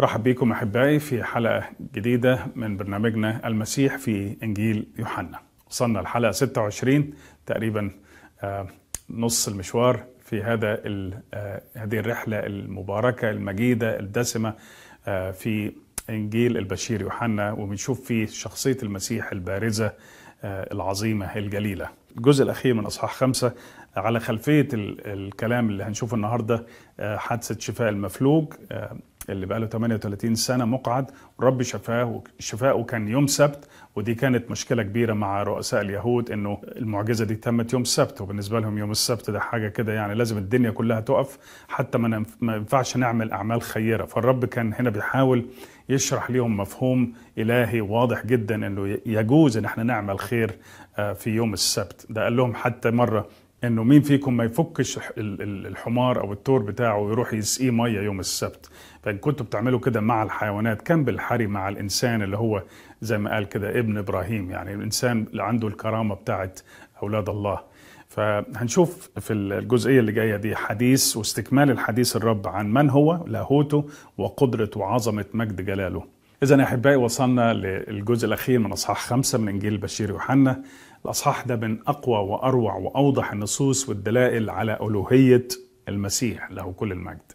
رحب بكم احبائي في حلقه جديده من برنامجنا المسيح في انجيل يوحنا. وصلنا الحلقه 26 تقريبا آه، نص المشوار في هذا آه، هذه الرحله المباركه المجيده الدسمه آه، في انجيل البشير يوحنا وبنشوف فيه شخصيه المسيح البارزه العظيمه الجليله. الجزء الاخير من اصحاح خمسه على خلفيه الكلام اللي هنشوفه النهارده حادثه شفاء المفلوج اللي بقاله 38 سنة مقعد ورب شفاه وشفاءه كان يوم سبت ودي كانت مشكلة كبيرة مع رؤساء اليهود انه المعجزة دي تمت يوم سبت وبالنسبة لهم يوم السبت ده حاجة كده يعني لازم الدنيا كلها تقف حتى ما ينفعش نعمل أعمال خيرة فالرب كان هنا بيحاول يشرح لهم مفهوم إلهي واضح جدا انه يجوز ان احنا نعمل خير آه، في يوم السبت ده قال لهم حتى مرة انه مين فيكم ما يفكش الحمار او التور بتاعه ويروح يسقيه ميه يوم السبت فان كنتوا بتعملوا كده مع الحيوانات كان بالحري مع الانسان اللي هو زي ما قال كده ابن ابراهيم يعني الانسان اللي عنده الكرامه بتاعت اولاد الله فهنشوف في الجزئيه اللي جايه دي حديث واستكمال الحديث الرب عن من هو لاهوته وقدره وعظمه مجد جلاله إذا يا أحبائي وصلنا للجزء الأخير من أصحاح خمسة من إنجيل بشير يوحنا الأصحاح ده من أقوى وأروع وأوضح النصوص والدلائل على ألوهية المسيح له كل المجد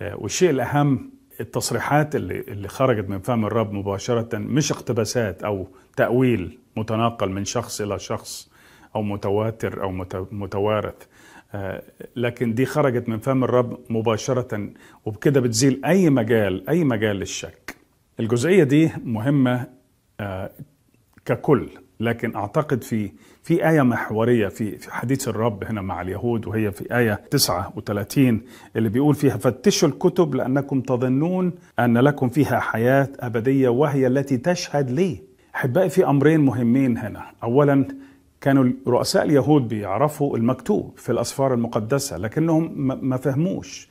آه، والشيء الأهم التصريحات اللي, اللي خرجت من فم الرب مباشرة مش اقتباسات أو تأويل متناقل من شخص إلى شخص أو متواتر أو متوارث آه، لكن دي خرجت من فم الرب مباشرة وبكده بتزيل أي مجال أي مجال للشك الجزئية دي مهمة آه، ككل لكن أعتقد في في آية محورية في في حديث الرب هنا مع اليهود وهي في آية 39 اللي بيقول فيها فتشوا الكتب لأنكم تظنون أن لكم فيها حياة أبدية وهي التي تشهد لي أحبائي في أمرين مهمين هنا أولا كانوا رؤساء اليهود بيعرفوا المكتوب في الأسفار المقدسة لكنهم ما فهموش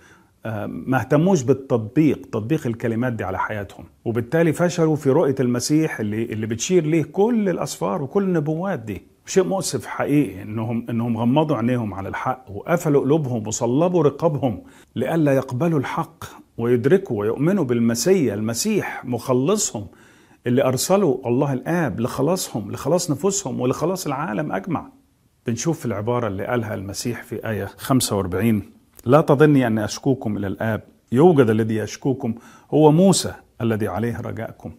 ما اهتموش بالتطبيق تطبيق الكلمات دي على حياتهم وبالتالي فشلوا في رؤية المسيح اللي, اللي بتشير ليه كل الأسفار وكل النبوات دي شيء مؤسف حقيقي انهم انهم غمضوا عينيهم على الحق وقفلوا قلوبهم وصلبوا رقابهم لئلا يقبلوا الحق ويدركوا ويؤمنوا بالمسيح المسيح مخلصهم اللي ارسله الله الاب لخلاصهم لخلاص نفوسهم ولخلاص العالم اجمع بنشوف العباره اللي قالها المسيح في ايه 45 لا تظني أني أشكوكم إلى الآب يوجد الذي يشكوكم هو موسى الذي عليه رجاءكم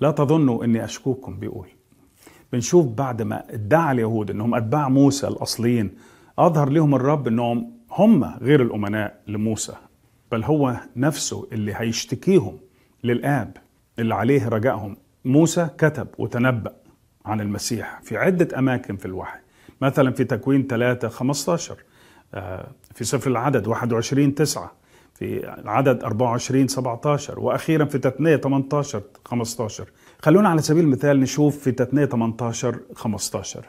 لا تظنوا أني أشكوكم بيقول بنشوف بعد ما ادعى اليهود أنهم أتباع موسى الأصليين أظهر لهم الرب أنهم هم غير الأمناء لموسى بل هو نفسه اللي هيشتكيهم للآب اللي عليه رجائهم موسى كتب وتنبأ عن المسيح في عدة أماكن في الوحي مثلا في تكوين 3 15 آه، في سفر العدد 21 9 في العدد 24 17 واخيرا في تثنيه 18 15 خلونا على سبيل المثال نشوف في تثنيه 18 15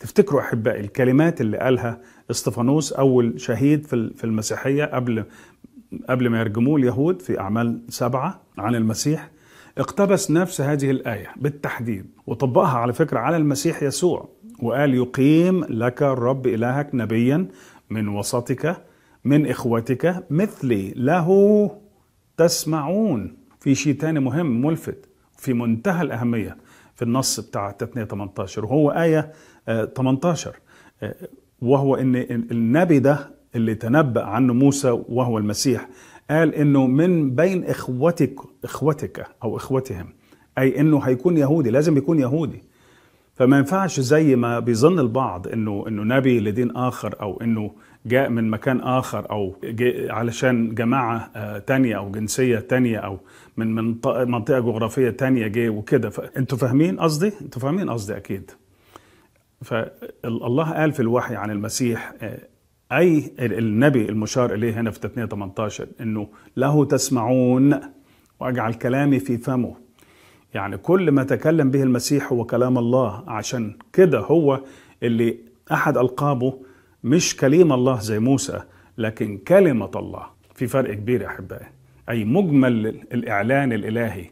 تفتكروا احبائي الكلمات اللي قالها استفانوس اول شهيد في المسيحيه قبل قبل ما يرجموه اليهود في اعمال سبعه عن المسيح اقتبس نفس هذه الايه بالتحديد وطبقها على فكره على المسيح يسوع وقال يقيم لك الرب الهك نبيا من وسطك من إخوتك مثلي له تسمعون في شيء تاني مهم ملفت في منتهى الأهمية في النص بتاع تثنية 18 وهو آية 18 آه، آه، وهو أن النبي ده اللي تنبأ عنه موسى وهو المسيح قال أنه من بين إخوتك إخوتك أو إخوتهم أي أنه هيكون يهودي لازم يكون يهودي فما ينفعش زي ما بيظن البعض انه انه نبي لدين اخر او انه جاء من مكان اخر او علشان جماعه آه، تانية او جنسيه تانية او من منطقه جغرافيه تانية جه وكده فانتوا فاهمين قصدي انتوا فاهمين قصدي اكيد فالله قال في الوحي عن المسيح آه، اي النبي المشار اليه هنا في تثنيه 18 انه له تسمعون واجعل كلامي في فمه يعني كل ما تكلم به المسيح هو كلام الله عشان كده هو اللي أحد ألقابه مش كلمة الله زي موسى لكن كلمة الله في فرق كبير يا أحبائي أي مجمل الإعلان الإلهي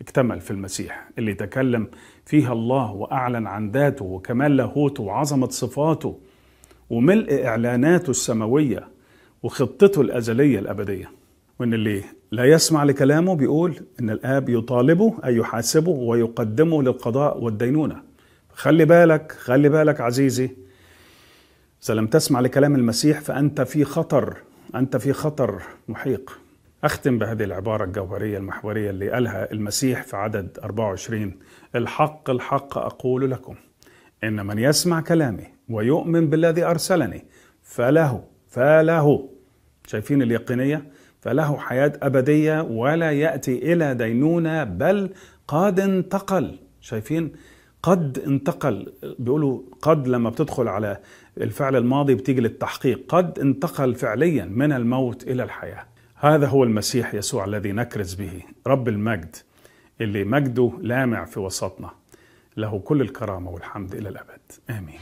اكتمل في المسيح اللي تكلم فيها الله وأعلن عن ذاته وكمال لاهوته وعظمة صفاته وملء إعلاناته السماوية وخطته الأزلية الأبدية وإن اللي لا يسمع لكلامه بيقول إن الآب يطالبه أي يحاسبه ويقدمه للقضاء والدينونة خلي بالك خلي بالك عزيزي إذا لم تسمع لكلام المسيح فأنت في خطر أنت في خطر محيق أختم بهذه العبارة الجوهرية المحورية اللي قالها المسيح في عدد 24 الحق الحق أقول لكم إن من يسمع كلامي ويؤمن بالذي أرسلني فله فله شايفين اليقينية فله حياة أبدية ولا يأتي إلى دينونة بل قد انتقل شايفين قد انتقل بيقولوا قد لما بتدخل على الفعل الماضي بتيجي للتحقيق قد انتقل فعليا من الموت إلى الحياة هذا هو المسيح يسوع الذي نكرز به رب المجد اللي مجده لامع في وسطنا له كل الكرامة والحمد إلى الأبد آمين